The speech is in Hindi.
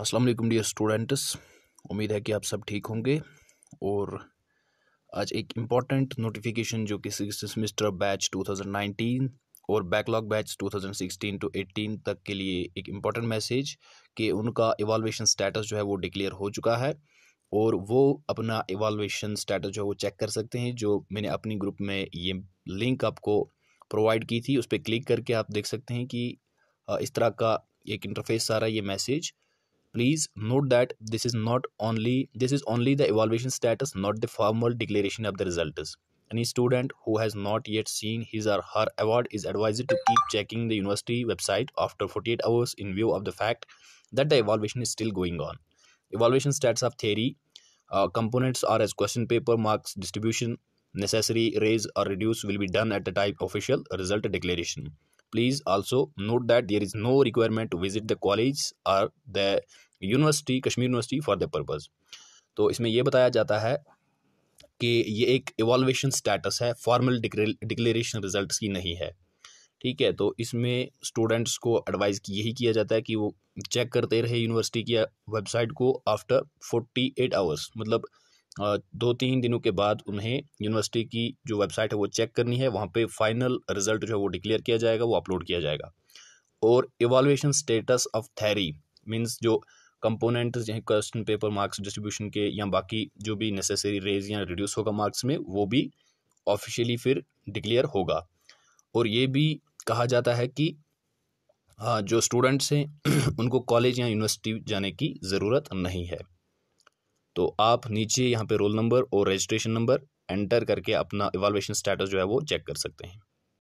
असलम डी डियर स्टूडेंट्स उम्मीद है कि आप सब ठीक होंगे और आज एक इम्पॉर्टेंट नोटिफिकेशन जो कि सिक्स सेमिस्टर बैच 2019 और बैकलॉग बैच 2016 टू 18 तक के लिए एक इम्पॉर्टेंट मैसेज कि उनका इवालुएशन स्टेटस जो है वो डिक्लेयर हो चुका है और वो अपना इवालुएशन स्टेटस जो है वो चेक कर सकते हैं जो मैंने अपनी ग्रुप में ये लिंक आपको प्रोवाइड की थी उस पर क्लिक करके आप देख सकते हैं कि इस तरह का एक इंटरफेस आ है ये message please note that this is not only this is only the evaluation status not the formal declaration of the results any student who has not yet seen his or her award is advised to keep checking the university website after 48 hours in view of the fact that the evaluation is still going on evaluation status of theory uh, components are as question paper marks distribution necessary raise or reduce will be done at the type official result declaration Please also note that there is no requirement to visit the college or the university Kashmir university for the purpose तो इसमें यह बताया जाता है कि ये एक एवॉल्वेशन स्टेटस है फॉर्मल डिक्लेरेशन रिजल्ट्स की नहीं है ठीक है तो इसमें स्टूडेंट्स को एडवाइस यही किया जाता है कि वो चेक करते रहे यूनिवर्सिटी की वेबसाइट को आफ्टर फोर्टी एट आवर्स मतलब दो तीन दिनों के बाद उन्हें यूनिवर्सिटी की जो वेबसाइट है वो चेक करनी है वहाँ पे फाइनल रिजल्ट जो है वो डिक्लेयर किया जाएगा वो अपलोड किया जाएगा और evaluation status of theory means जो कंपोनेंट या क्वेश्चन पेपर मार्क्स डिस्ट्रीब्यूशन के या बाकी जो भी नेसेसरी रेज या रिड्यूस होगा मार्क्स में वो भी ऑफिशियली फिर डिक्लेयर होगा और ये भी कहा जाता है कि जो स्टूडेंट्स हैं उनको कॉलेज या यूनिवर्सिटी जाने की ज़रूरत नहीं है तो आप नीचे यहाँ पे रोल नंबर और रजिस्ट्रेशन नंबर एंटर करके अपना इवालुएशन स्टेटस जो है वो चेक कर सकते हैं